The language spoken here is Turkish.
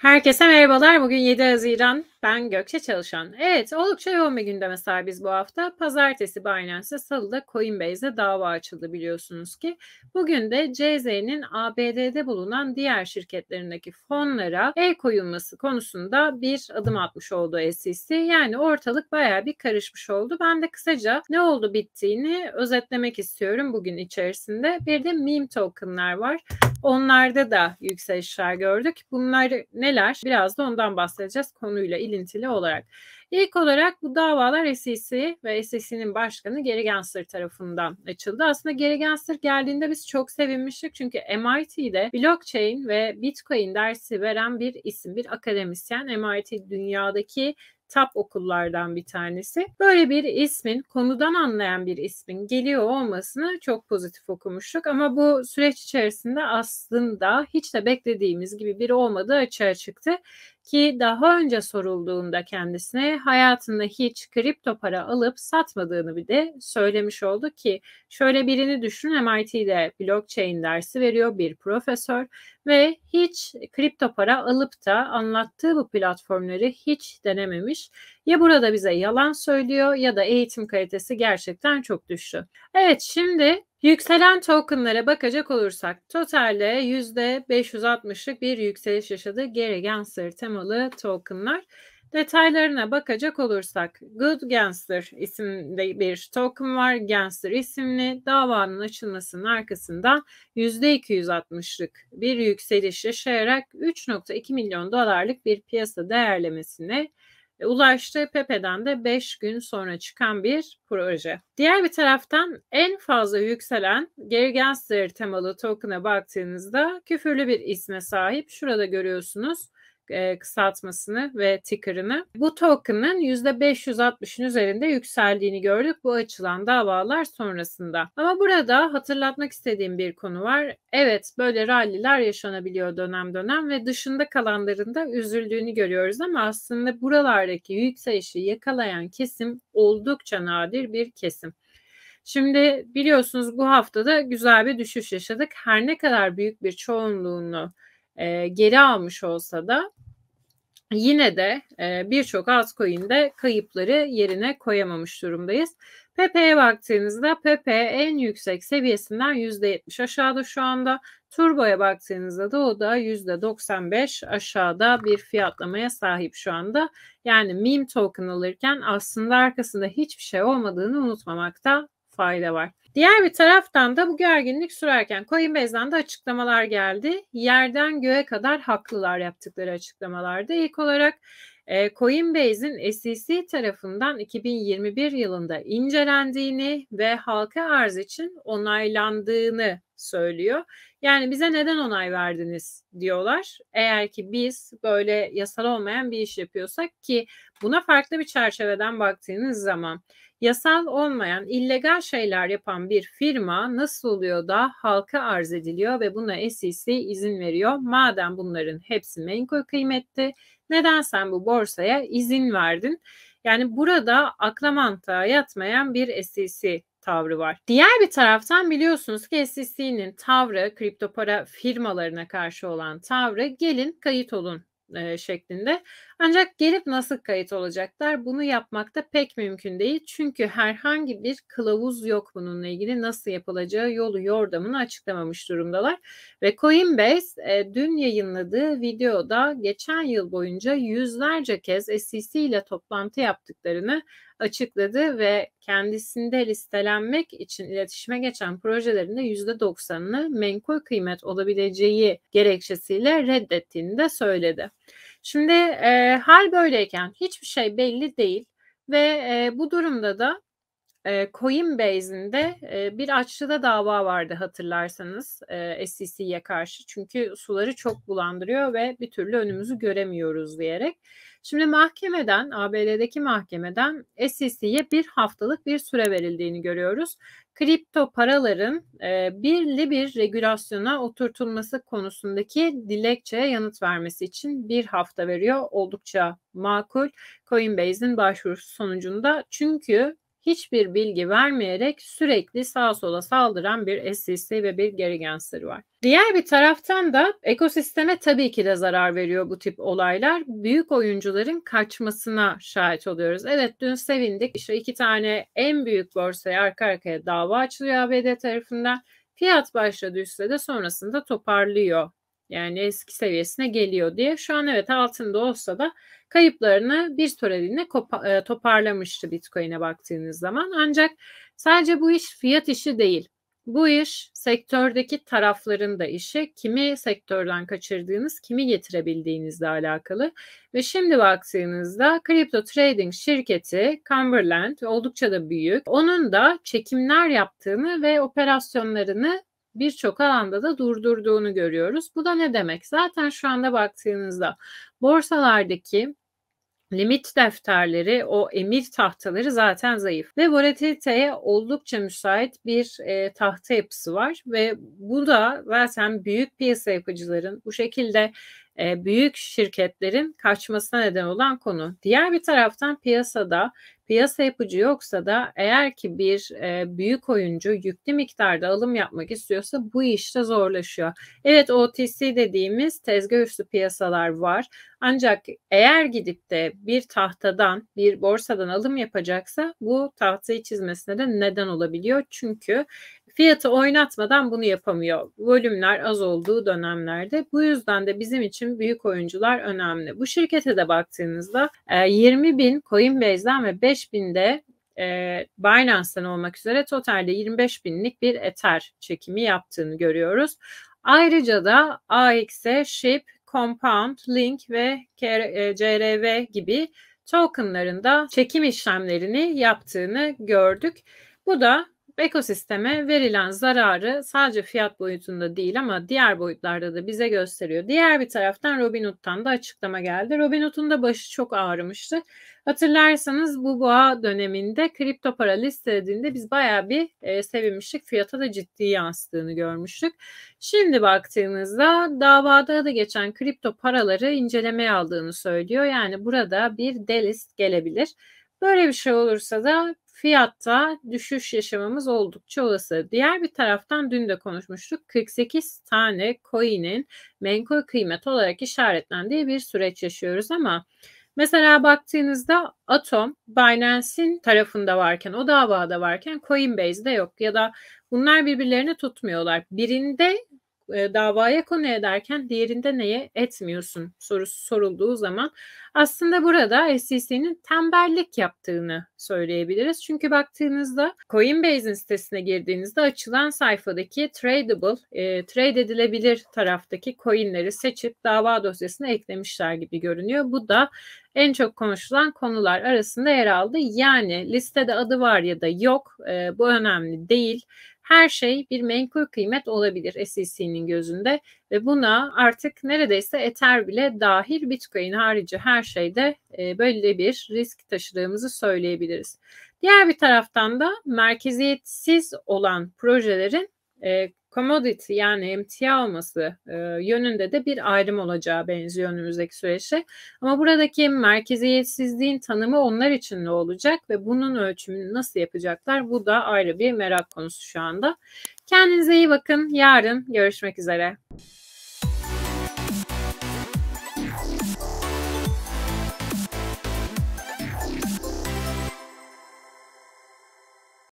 Herkese merhabalar. Bugün 7 Haziran ben Gökçe Çalışan. Evet oldukça yoğun bir gündeme biz bu hafta. Pazartesi Binance'de salıda Coinbase'de dava açıldı biliyorsunuz ki. Bugün de CZ'nin ABD'de bulunan diğer şirketlerindeki fonlara el koyulması konusunda bir adım atmış oldu SEC. Yani ortalık baya bir karışmış oldu. Ben de kısaca ne oldu bittiğini özetlemek istiyorum bugün içerisinde. Bir de meme tokenlar var. Onlarda da yükselişler gördük. Bunlar neler? Biraz da ondan bahsedeceğiz konuyla ilgili ilintili olarak. İlk olarak bu davalar SEC ve SEC'nin başkanı Gary Gensler tarafından açıldı. Aslında Gary Gensler geldiğinde biz çok sevinmiştik çünkü MIT'de blockchain ve bitcoin dersi veren bir isim, bir akademisyen. MIT dünyadaki top okullardan bir tanesi. Böyle bir ismin, konudan anlayan bir ismin geliyor olmasını çok pozitif okumuştuk ama bu süreç içerisinde aslında hiç de beklediğimiz gibi biri olmadığı açığa çıktı ki daha önce sorulduğunda kendisine hayatında hiç kripto para alıp satmadığını bir de söylemiş oldu ki şöyle birini düşünün MIT'de blockchain dersi veriyor bir profesör ve hiç kripto para alıp da anlattığı bu platformları hiç denememiş. Ya burada bize yalan söylüyor ya da eğitim kalitesi gerçekten çok düştü. Evet şimdi Yükselen tokenlara bakacak olursak totalde %560'lık bir yükseliş yaşadı Gerigenster temalı tokenlar. Detaylarına bakacak olursak Good Gangster isimli bir token var. Gangster isimli davanın açılmasının arkasından %260'lık bir yükseliş yaşayarak 3.2 milyon dolarlık bir piyasa değerlemesine e, ulaştı. Pepe'den de 5 gün sonra çıkan bir proje. Diğer bir taraftan en fazla yükselen Gary Gensler temalı token'a baktığınızda küfürlü bir isme sahip. Şurada görüyorsunuz e, kısaltmasını ve ticker'ını. Bu token'ın %560'ın üzerinde yükseldiğini gördük bu açılan davalar sonrasında. Ama burada hatırlatmak istediğim bir konu var. Evet böyle ralliler yaşanabiliyor dönem dönem ve dışında kalanların da üzüldüğünü görüyoruz ama aslında buralardaki yükselişi yakalayan kesim oldukça nadir bir kesim. Şimdi biliyorsunuz bu haftada güzel bir düşüş yaşadık. Her ne kadar büyük bir çoğunluğunu e, geri almış olsa da yine de e, birçok altcoin'de kayıpları yerine koyamamış durumdayız. Pepe'ye baktığınızda Pepe en yüksek seviyesinden %70 aşağıda şu anda. Turbo'ya baktığınızda da o da %95 aşağıda bir fiyatlamaya sahip şu anda. Yani meme token alırken aslında arkasında hiçbir şey olmadığını unutmamakta fayda var. Diğer bir taraftan da bu gerginlik sürerken Coinbase'den de açıklamalar geldi. Yerden göğe kadar haklılar yaptıkları açıklamalarda. İlk olarak Coinbase'in e, SEC tarafından 2021 yılında incelendiğini ve halka arz için onaylandığını söylüyor. Yani bize neden onay verdiniz diyorlar. Eğer ki biz böyle yasal olmayan bir iş yapıyorsak ki buna farklı bir çerçeveden baktığınız zaman yasal olmayan illegal şeyler yapan bir firma nasıl oluyor da halka arz ediliyor ve buna SEC izin veriyor. Madem bunların hepsi menkul kıymetli neden sen bu borsaya izin verdin? Yani burada akla mantığa yatmayan bir SEC tavrı var. Diğer bir taraftan biliyorsunuz ki SEC'nin tavrı kripto para firmalarına karşı olan tavrı gelin kayıt olun e, şeklinde ancak gelip nasıl kayıt olacaklar? Bunu yapmakta pek mümkün değil. Çünkü herhangi bir kılavuz yok bununla ilgili nasıl yapılacağı yolu yordamını açıklamamış durumdalar. Ve Coinbase e, dün yayınladığı videoda geçen yıl boyunca yüzlerce kez SEC ile toplantı yaptıklarını açıkladı ve kendisinde listelenmek için iletişime geçen projelerinde yüzde %90'ını menkul kıymet olabileceği gerekçesiyle reddettiğini de söyledi. Şimdi e, hal böyleyken hiçbir şey belli değil ve e, bu durumda da e, Coinbase'in de e, bir açlıda dava vardı hatırlarsanız e, SEC'ye karşı. Çünkü suları çok bulandırıyor ve bir türlü önümüzü göremiyoruz diyerek. Şimdi mahkemeden, ABD'deki mahkemeden SEC'ye bir haftalık bir süre verildiğini görüyoruz. Kripto paraların e, birli bir regülasyona oturtulması konusundaki dilekçeye yanıt vermesi için bir hafta veriyor. Oldukça makul Coinbase'in başvurusu sonucunda. Çünkü hiçbir bilgi vermeyerek sürekli sağa sola saldıran bir SEC ve bir geri Gerigenster var. Diğer bir taraftan da ekosisteme tabii ki de zarar veriyor bu tip olaylar. Büyük oyuncuların kaçmasına şahit oluyoruz. Evet dün sevindik. İşte iki tane en büyük borsaya arka arkaya dava açılıyor ABD tarafından. Fiyat başladı düşse de sonrasında toparlıyor yani eski seviyesine geliyor diye. Şu an evet altında olsa da kayıplarını bir süreliğine e, toparlamıştı Bitcoin'e baktığınız zaman. Ancak sadece bu iş fiyat işi değil. Bu iş sektördeki tarafların da işi. Kimi sektörden kaçırdığınız, kimi getirebildiğinizle alakalı. Ve şimdi baktığınızda kripto trading şirketi Cumberland oldukça da büyük. Onun da çekimler yaptığını ve operasyonlarını birçok alanda da durdurduğunu görüyoruz. Bu da ne demek? Zaten şu anda baktığınızda borsalardaki Limit defterleri, o emir tahtaları zaten zayıf ve volatiliteye oldukça müsait bir e, tahta yapısı var ve bu da zaten büyük piyasa yapıcıların bu şekilde e, büyük şirketlerin kaçmasına neden olan konu. Diğer bir taraftan piyasada Piyasa yapıcı yoksa da eğer ki bir e, büyük oyuncu yüklü miktarda alım yapmak istiyorsa bu işte zorlaşıyor. Evet OTC dediğimiz tezgah üstü piyasalar var. Ancak eğer gidip de bir tahtadan, bir borsadan alım yapacaksa bu tahtayı çizmesine de neden olabiliyor. Çünkü fiyatı oynatmadan bunu yapamıyor. Volümler az olduğu dönemlerde. Bu yüzden de bizim için büyük oyuncular önemli. Bu şirkete de baktığınızda 20 e, bin Coinbase'den ve 5 25 binde e, Binance'den olmak üzere totalde 25 binlik bir Ether çekimi yaptığını görüyoruz. Ayrıca da AX'e SHIB, Compound, Link ve e, CRV gibi tokenlarında çekim işlemlerini yaptığını gördük. Bu da ekosisteme verilen zararı sadece fiyat boyutunda değil ama diğer boyutlarda da bize gösteriyor. Diğer bir taraftan Robinhood'tan da açıklama geldi. Robinhood'un da başı çok ağrımıştı. Hatırlarsanız bu boğa döneminde kripto para listelediğinde biz bayağı bir e, sevinmiştik. Fiyata da ciddi yansıdığını görmüştük. Şimdi baktığınızda davada da geçen kripto paraları incelemeye aldığını söylüyor. Yani burada bir delist gelebilir. Böyle bir şey olursa da fiyatta düşüş yaşamamız oldukça olası. Diğer bir taraftan dün de konuşmuştuk. 48 tane coin'in menkul kıymet olarak işaretlendiği bir süreç yaşıyoruz ama Mesela baktığınızda Atom Binance'in tarafında varken, o davada varken Coinbase'de yok ya da bunlar birbirlerini tutmuyorlar. Birinde e, davaya konu ederken diğerinde neye etmiyorsun sorusu sorulduğu zaman aslında burada SEC'nin tembellik yaptığını söyleyebiliriz. Çünkü baktığınızda Coinbase'in sitesine girdiğinizde açılan sayfadaki tradable, e, trade edilebilir taraftaki coinleri seçip dava dosyasına eklemişler gibi görünüyor. Bu da en çok konuşulan konular arasında yer aldı. Yani listede adı var ya da yok e, bu önemli değil her şey bir menkul kıymet olabilir SEC'nin gözünde ve buna artık neredeyse Ether bile dahil Bitcoin harici her şeyde e, böyle bir risk taşıdığımızı söyleyebiliriz. Diğer bir taraftan da merkeziyetsiz olan projelerin e, commodity yani emtia olması e, yönünde de bir ayrım olacağı benziyor önümüzdeki süreçte. Ama buradaki merkeziyetsizliğin tanımı onlar için ne olacak ve bunun ölçümünü nasıl yapacaklar? Bu da ayrı bir merak konusu şu anda. Kendinize iyi bakın. Yarın görüşmek üzere.